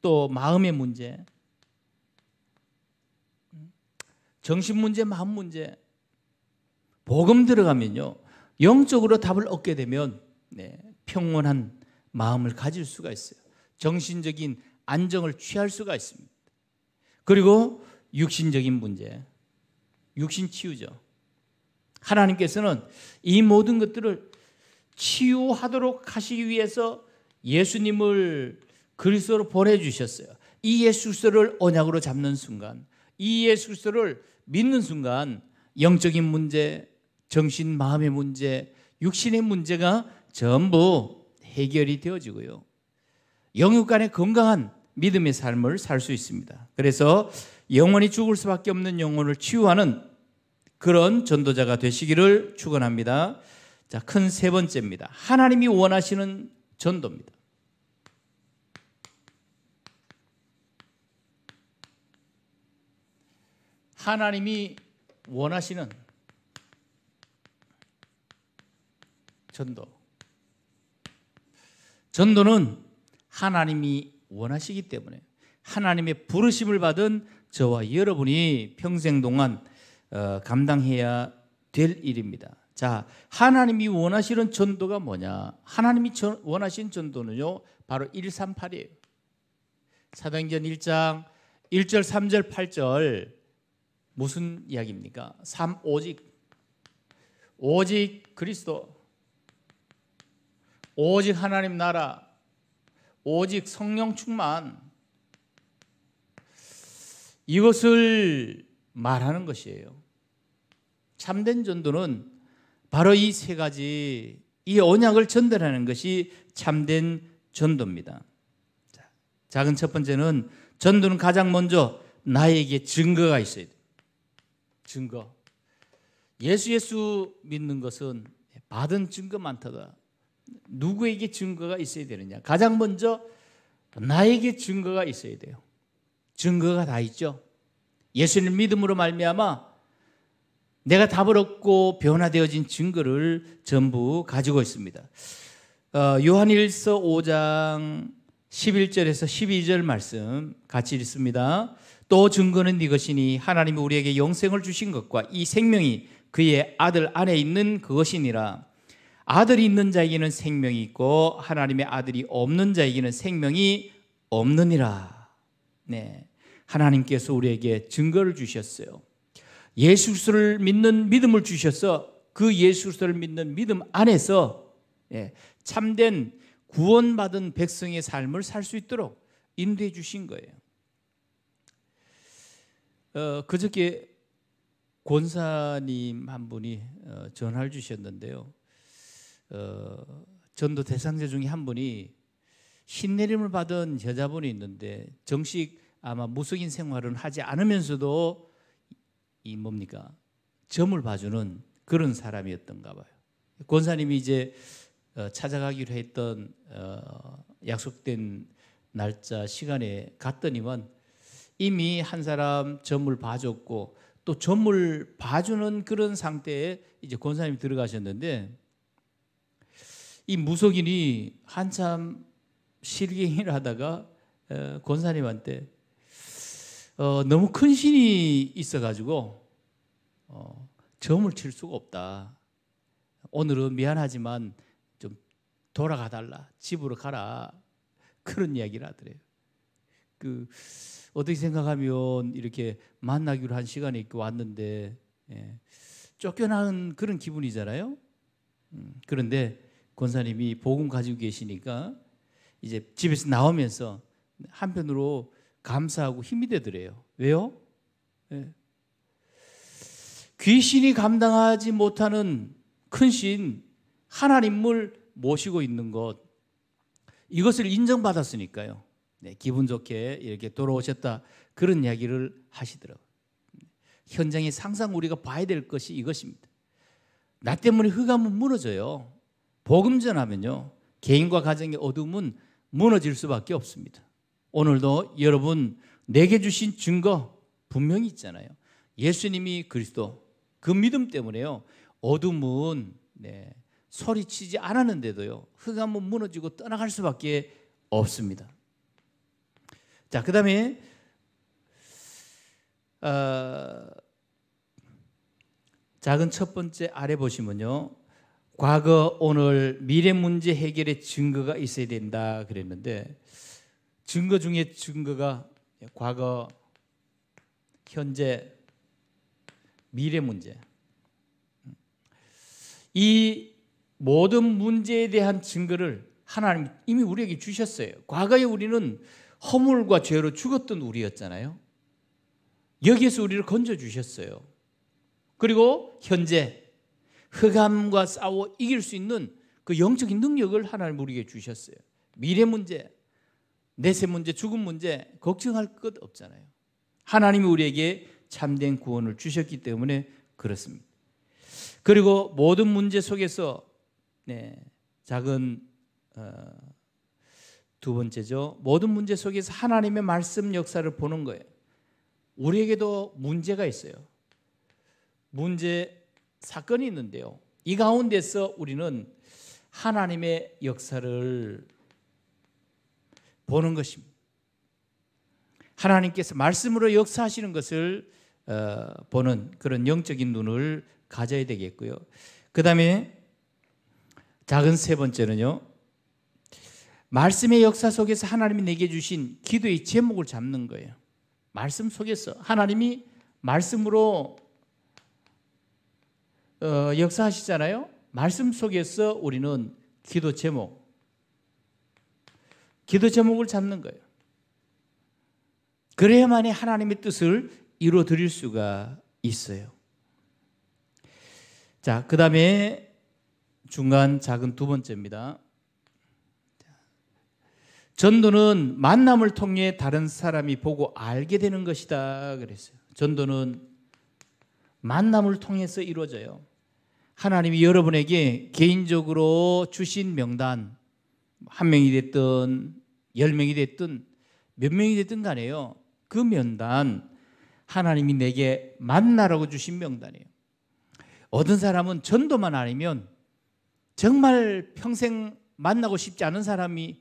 또 마음의 문제 정신 문제, 마음 문제 복음 들어가면요. 영적으로 답을 얻게 되면 네, 평온한 마음을 가질 수가 있어요. 정신적인 안정을 취할 수가 있습니다. 그리고 육신적인 문제, 육신 치유죠. 하나님께서는 이 모든 것들을 치유하도록 하시기 위해서 예수님을 그리스도로 보내주셨어요. 이 예수를 언약으로 잡는 순간, 이 예수를 믿는 순간 영적인 문제, 정신, 마음의 문제, 육신의 문제가 전부 해결이 되어지고요. 영육 간의 건강한 믿음의 삶을 살 수 있습니다. 그래서 영원히 죽을 수밖에 없는 영혼을 치유하는 그런 전도자가 되시기를 축원합니다. 자, 큰 세 번째입니다. 하나님이 원하시는 전도입니다. 하나님이 원하시는 전도. 전도는 하나님이 원하시기 때문에 하나님의 부르심을 받은 저와 여러분이 평생 동안 어, 감당해야 될 일입니다. 자, 하나님이 원하시는 전도가 뭐냐? 하나님이 원하신 전도는요, 바로 138이에요. 사도행전 1장 1절, 3절, 8절 무슨 이야기입니까? 삼 오직 오직 그리스도 오직 하나님 나라 오직 성령 충만 이것을 말하는 것이에요. 참된 전도는 바로 이 세 가지 이 언약을 전달하는 것이 참된 전도입니다. 자, 작은 첫 번째는 전도는 가장 먼저 나에게 증거가 있어야 돼. 증거. 예수 예수 믿는 것은 받은 증거 많다다. 누구에게 증거가 있어야 되느냐? 가장 먼저 나에게 증거가 있어야 돼요. 증거가 다 있죠. 예수님 믿음으로 말미암아 내가 답을 얻고 변화되어진 증거를 전부 가지고 있습니다. 어, 요한일서 5장 11절에서 12절 말씀 같이 읽습니다. 또 증거는 이것이니 하나님이 우리에게 영생을 주신 것과 이 생명이 그의 아들 안에 있는 그것이니라. 아들이 있는 자에게는 생명이 있고 하나님의 아들이 없는 자에게는 생명이 없느니라. 네. 하나님께서 우리에게 증거를 주셨어요. 예수 를 믿는 믿음을 주셔서 그 예수 를 믿는 믿음 안에서 예, 참된 구원받은 백성의 삶을 살 수 있도록 인도해 주신 거예요. 어, 그저께 권사님 한 분이 어, 전화를 주셨는데요. 어, 전도 대상자 중에 한 분이 신내림을 받은 여자분이 있는데 정식 아마 무속인 생활은 하지 않으면서도 이 뭡니까 점을 봐주는 그런 사람이었던가 봐요. 권사님이 이제 어, 찾아가기로 했던 어, 약속된 날짜 시간에 갔더니만 이미 한 사람 점을 봐줬고 또 점을 봐주는 그런 상태에 이제 권사님이 들어가셨는데 이 무속인이 한참 실갱이를 하다가 어, 권사님한테 어, 너무 큰 신이 있어가지고 어, 점을 칠 수가 없다. 오늘은 미안하지만 좀 돌아가 달라. 집으로 가라. 그런 이야기를 하더래요. 그 어떻게 생각하면 이렇게 만나기로 한 시간에 이렇게 왔는데 예, 쫓겨난 그런 기분이잖아요. 음, 그런데 권사님이 복음 가지고 계시니까 이제 집에서 나오면서 한편으로 감사하고 힘이 되더래요. 왜요? 네. 귀신이 감당하지 못하는 큰 신 하나님을 모시고 있는 것 이것을 인정받았으니까요. 네, 기분 좋게 이렇게 돌아오셨다 그런 이야기를 하시더라고요. 현장에 상상 우리가 봐야 될 것이 이것입니다. 나 때문에 흑암은 무너져요. 복음 전하면요 개인과 가정의 어둠은 무너질 수밖에 없습니다. 오늘도 여러분 내게 주신 증거 분명히 있잖아요. 예수님이 그리스도 그 믿음 때문에요. 어둠은 네, 소리치지 않았는데도요. 흑암은 무너지고 떠나갈 수밖에 없습니다. 자, 그 다음에 어, 작은 첫 번째 아래 보시면요. 과거, 오늘, 미래 문제 해결의 증거가 있어야 된다 그랬는데 증거 중에 증거가 과거, 현재, 미래 문제. 이 모든 문제에 대한 증거를 하나님 이미 우리에게 주셨어요. 과거에 우리는 허물과 죄로 죽었던 우리였잖아요. 여기에서 우리를 건져 주셨어요. 그리고 현재 흑암과 싸워 이길 수 있는 그 영적인 능력을 하나님 우리에게 주셨어요. 미래 문제, 내세 문제, 죽음 문제 걱정할 것 없잖아요. 하나님이 우리에게 참된 구원을 주셨기 때문에 그렇습니다. 그리고 모든 문제 속에서 네, 작은 어, 두 번째죠. 모든 문제 속에서 하나님의 말씀 역사를 보는 거예요. 우리에게도 문제가 있어요. 문제 사건이 있는데요. 이 가운데서 우리는 하나님의 역사를 보는 것입니다. 하나님께서 말씀으로 역사하시는 것을 어, 보는 그런 영적인 눈을 가져야 되겠고요. 그 다음에 작은 세 번째는요. 말씀의 역사 속에서 하나님이 내게 주신 기도의 제목을 잡는 거예요. 말씀 속에서 하나님이 말씀으로 어, 역사하시잖아요. 말씀 속에서 우리는 기도 제목, 기도 제목을 잡는 거예요. 그래야만이 하나님의 뜻을 이루어 드릴 수가 있어요. 자, 그 다음에 중간 작은 두 번째입니다. 전도는 만남을 통해 다른 사람이 보고 알게 되는 것이다 그랬어요. 전도는 만남을 통해서 이루어져요. 하나님이 여러분에게 개인적으로 주신 명단, 한 명이 됐든 열 명이 됐든 몇 명이 됐든 간에요. 그명단 하나님이 내게 만나라고 주신 명단이에요. 어떤 사람은 전도만 아니면 정말 평생 만나고 싶지 않은 사람이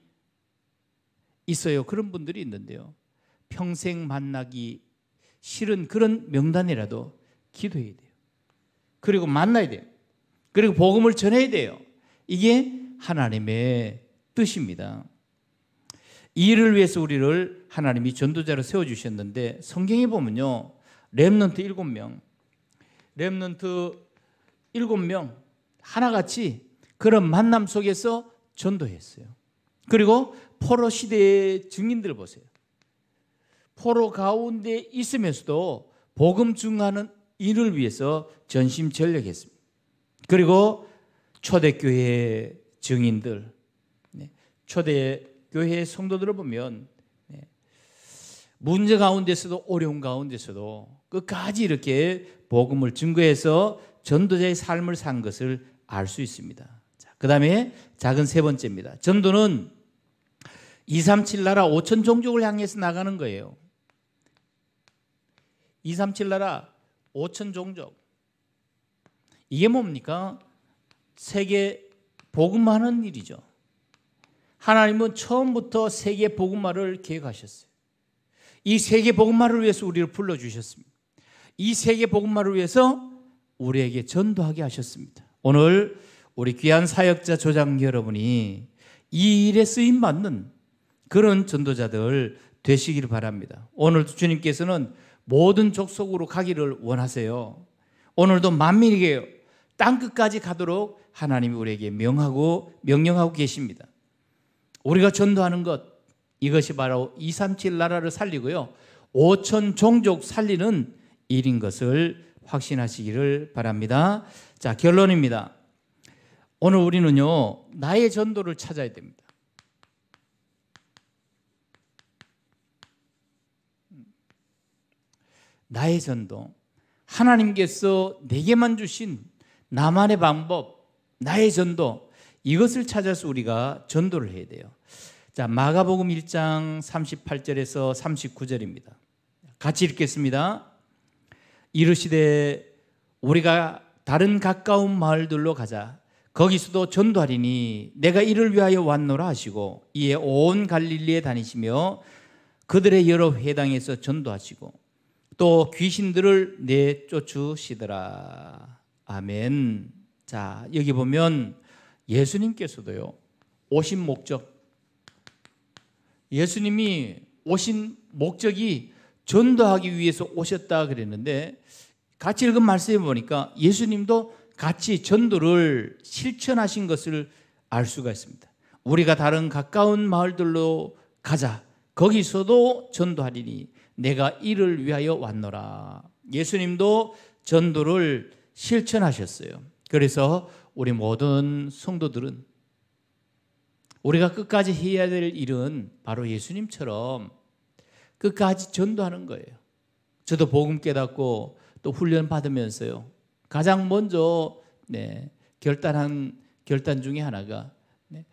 있어요. 그런 분들이 있는데요. 평생 만나기 싫은 그런 명단이라도 기도해야 돼요. 그리고 만나야 돼요. 그리고 복음을 전해야 돼요. 이게 하나님의 뜻입니다. 이일 위해서 우리를 하나님이 전도자로 세워 주셨는데 성경에 보면요. 렘넌트 7명. 렘넌트 7명 하나같이 그런 만남 속에서 전도했어요. 그리고 포로 시대의 증인들 보세요. 포로 가운데 있으면서도 복음 증하는 일을 위해서 전심전력했습니다. 그리고 초대교회 증인들 초대 교회의 성도들을 보면 네, 문제 가운데서도 어려운 가운데서도 끝까지 이렇게 복음을 증거해서 전도자의 삶을 산 것을 알 수 있습니다. 자, 그다음에 작은 세 번째입니다. 전도는 237 나라 5천 종족을 향해서 나가는 거예요. 237 나라 5천 종족. 이게 뭡니까? 세계 복음하는 일이죠. 하나님은 처음부터 세계 복음화를 계획하셨어요. 이 세계 복음화를 위해서 우리를 불러 주셨습니다. 이 세계 복음화를 위해서 우리에게 전도하게 하셨습니다. 오늘 우리 귀한 사역자 조장 여러분이 이 일에 쓰임 받는 그런 전도자들 되시기를 바랍니다. 오늘 주님께서는 모든 족속으로 가기를 원하세요. 오늘도 만민에게 땅 끝까지 가도록 하나님이 우리에게 명하고 명령하고 계십니다. 우리가 전도하는 것 이것이 바로 237 나라를 살리고요. 5천 종족 살리는 일인 것을 확신하시기를 바랍니다. 자, 결론입니다. 오늘 우리는요. 나의 전도를 찾아야 됩니다. 나의 전도. 하나님께서 내게만 주신 나만의 방법, 나의 전도. 이것을 찾아서 우리가 전도를 해야 돼요. 자, 마가복음 1장 38절에서 39절입니다. 같이 읽겠습니다. 이르시되 우리가 다른 가까운 마을들로 가자. 거기서도 전도하리니 내가 이를 위하여 왔노라 하시고 이에 온 갈릴리에 다니시며 그들의 여러 회당에서 전도하시고 또 귀신들을 내쫓으시더라. 아멘. 자, 여기 보면 예수님께서도요. 오신 목적 예수님이 오신 목적이 전도하기 위해서 오셨다 그랬는데 같이 읽은 말씀에 보니까 예수님도 같이 전도를 실천하신 것을 알 수가 있습니다. 우리가 다른 가까운 마을들로 가자. 거기서도 전도하리니 내가 이를 위하여 왔노라. 예수님도 전도를 실천하셨어요. 그래서 우리 모든 성도들은 우리가 끝까지 해야 될 일은 바로 예수님처럼 끝까지 전도하는 거예요. 저도 복음 깨닫고 또 훈련 받으면서요. 가장 먼저 네, 결단한 결단 중에 하나가 네,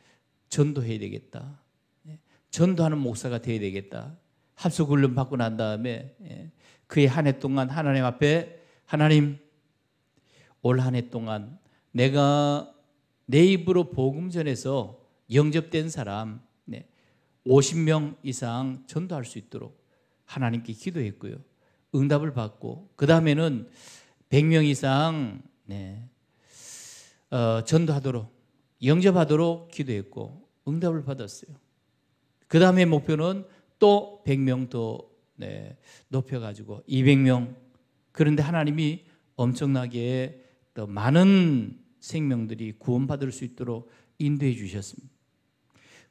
전도해야 되겠다. 네, 전도하는 목사가 되어야 되겠다. 합숙 훈련 받고 난 다음에 예, 그의 한 해 동안 하나님 앞에 하나님 올 한 해 동안 내가 내 입으로 복음 전해서 영접된 사람 50명 이상 전도할 수 있도록 하나님께 기도했고요. 응답을 받고 그 다음에는 100명 이상 네, 어, 전도하도록 영접하도록 기도했고 응답을 받았어요. 그 다음에 목표는 또 100명 더 네, 높여가지고 200명 그런데 하나님이 엄청나게 더 많은 생명들이 구원받을 수 있도록 인도해 주셨습니다.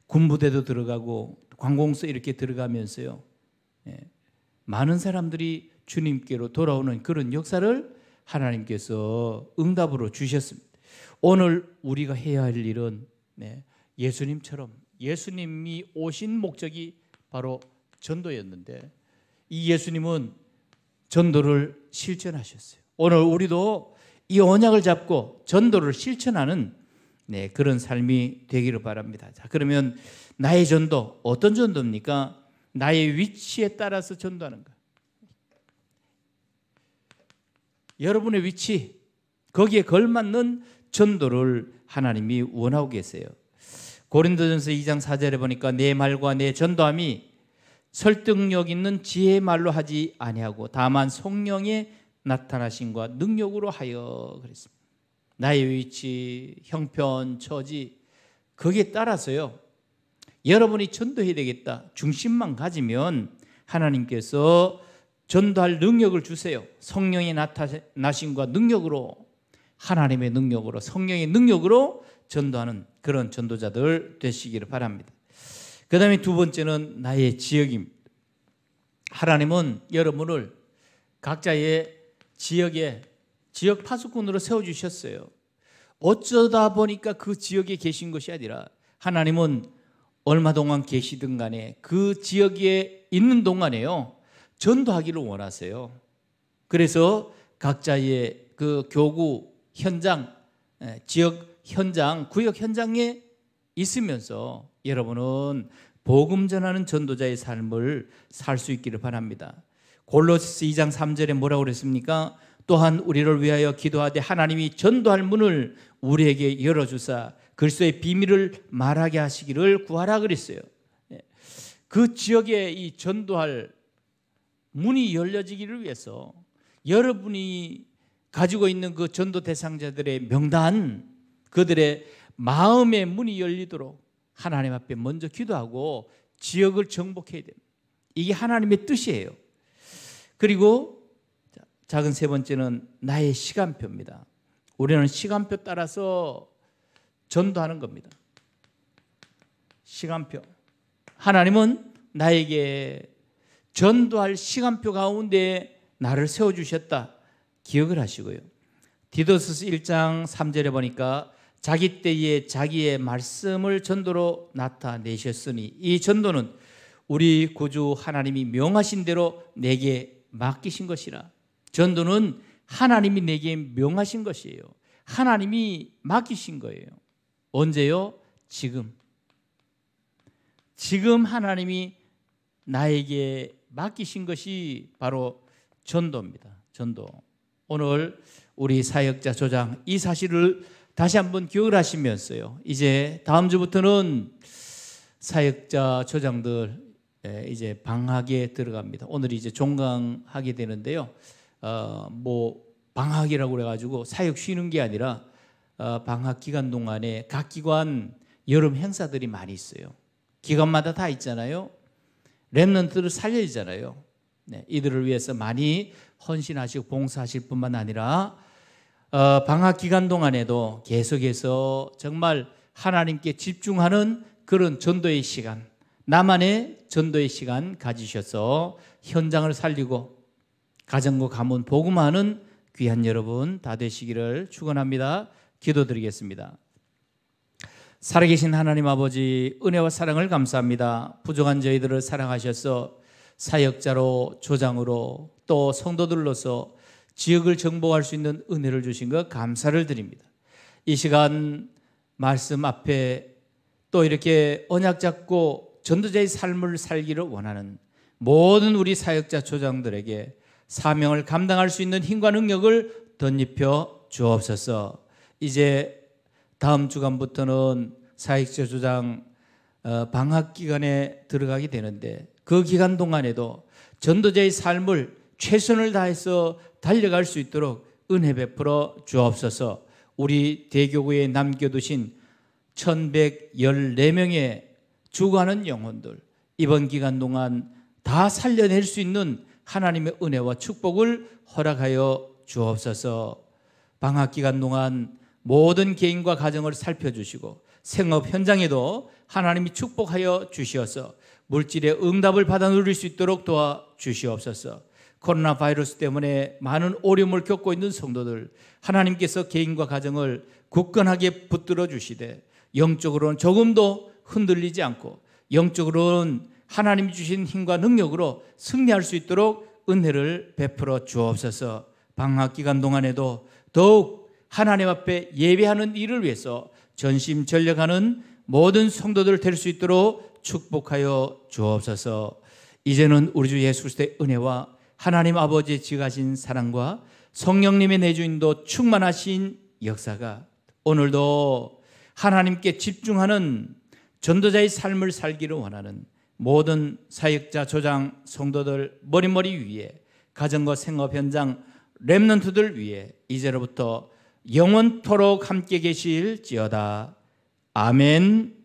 군부대도 들어가고 관공서 이렇게 들어가면서요. 예, 많은 사람들이 주님께로 돌아오는 그런 역사를 하나님께서 응답으로 주셨습니다. 오늘 우리가 해야 할 일은 네, 예수님처럼 예수님이 오신 목적이 바로 전도였는데 이 예수님은 전도를 실천하셨어요. 오늘 우리도 이 언약을 잡고 전도를 실천하는 네, 그런 삶이 되기를 바랍니다. 자, 그러면 나의 전도 어떤 전도입니까? 나의 위치에 따라서 전도하는 것. 여러분의 위치 거기에 걸맞는 전도를 하나님이 원하고 계세요. 고린도전서 2장 4절에 보니까 내 말과 내 전도함이 설득력 있는 지혜의 말로 하지 아니하고 다만 성령의 나타나신과 능력으로 하여 그랬습니다. 나의 위치, 형편, 처지 거기에 따라서요. 여러분이 전도해야 되겠다. 중심만 가지면 하나님께서 전도할 능력을 주세요. 성령의 나타나신과 능력으로 하나님의 능력으로 성령의 능력으로 전도하는 그런 전도자들 되시기를 바랍니다. 그 다음에 두 번째는 나의 지역입니다. 하나님은 여러분을 각자의 지역에 지역 파수꾼으로 세워 주셨어요. 어쩌다 보니까 그 지역에 계신 것이 아니라 하나님은 얼마 동안 계시든 간에 그 지역에 있는 동안에요. 전도하기를 원하세요. 그래서 각자의 그 교구 현장, 예, 지역 현장, 구역 현장에 있으면서 여러분은 복음 전하는 전도자의 삶을 살 수 있기를 바랍니다. 골로스 2장 3절에 뭐라고 그랬습니까? 또한 우리를 위하여 기도하되 하나님이 전도할 문을 우리에게 열어주사 글쎄의 비밀을 말하게 하시기를 구하라 그랬어요. 예. 그 지역에 이 전도할 문이 열려지기를 위해서 여러분이 가지고 있는 그 전도 대상자들의 명단, 그들의 마음의 문이 열리도록 하나님 앞에 먼저 기도하고 지역을 정복해야 됩니다. 이게 하나님의 뜻이에요. 그리고 작은 세 번째는 나의 시간표입니다. 우리는 시간표 따라서 전도하는 겁니다. 시간표. 하나님은 나에게 전도할 시간표 가운데 나를 세워주셨다. 기억을 하시고요. 디도스 1장 3절에 보니까 자기 때에 자기의 말씀을 전도로 나타내셨으니 이 전도는 우리 구주 하나님이 명하신 대로 내게 맡기신 것이라. 전도는 하나님이 내게 명하신 것이에요. 하나님이 맡기신 거예요. 언제요? 지금. 지금 하나님이 나에게 맡기신 것이 바로 전도입니다. 전도. 오늘 우리 사역자 조장 이 사실을 다시 한번 기억을 하시면서요. 이제 다음 주부터는 사역자 조장들 예, 이제 방학에 들어갑니다. 오늘 이제 종강하게 되는데요. 어, 뭐 방학이라고 그래가지고 사역 쉬는 게 아니라 어, 방학 기간 동안에 각 기관 여름 행사들이 많이 있어요. 기관마다 다 있잖아요. 랩런트를 살려야잖아요. 네, 이들을 위해서 많이 헌신하시고 봉사하실 뿐만 아니라 어, 방학 기간 동안에도 계속해서 정말 하나님께 집중하는 그런 전도의 시간 나만의 전도의 시간 가지셔서 현장을 살리고 가정과 가문 복음하는 귀한 여러분 다 되시기를 축원합니다. 기도드리겠습니다. 살아계신 하나님 아버지 은혜와 사랑을 감사합니다. 부족한 저희들을 사랑하셔서 사역자로 조장으로 또 성도들로서 지역을 정복할 수 있는 은혜를 주신 것 감사를 드립니다. 이 시간 말씀 앞에 또 이렇게 언약 잡고 전도자의 삶을 살기를 원하는 모든 우리 사역자 조장들에게 사명을 감당할 수 있는 힘과 능력을 덧입혀 주옵소서. 이제 다음 주간부터는 사역자 조장 어, 방학 기간에 들어가게 되는데 그 기간 동안에도 전도자의 삶을 최선을 다해서 달려갈 수 있도록 은혜 베풀어 주옵소서. 우리 대교구에 남겨두신 1114명의 죽어가는 영혼들 이번 기간 동안 다 살려낼 수 있는 하나님의 은혜와 축복을 허락하여 주옵소서. 방학 기간 동안 모든 개인과 가정을 살펴주시고 생업 현장에도 하나님이 축복하여 주시어서 물질의 응답을 받아 누릴 수 있도록 도와 주시옵소서. 코로나 바이러스 때문에 많은 어려움을 겪고 있는 성도들 하나님께서 개인과 가정을 굳건하게 붙들어 주시되 영적으로는 조금도 흔들리지 않고 영적으로는 하나님 주신 힘과 능력으로 승리할 수 있도록 은혜를 베풀어 주옵소서. 방학 기간 동안에도 더욱 하나님 앞에 예배하는 일을 위해서 전심 전력하는 모든 성도들 될 수 있도록 축복하여 주옵소서. 이제는 우리 주 예수 그리스도의 은혜와 하나님 아버지의 지가신 사랑과 성령님의 내주인도 충만하신 역사가 오늘도 하나님께 집중하는 전도자의 삶을 살기를 원하는 모든 사역자, 조장, 성도들 머리머리 위에 가정과 생업 현장 렘넌트들 위에 이제로부터 영원토록 함께 계실지어다. 아멘.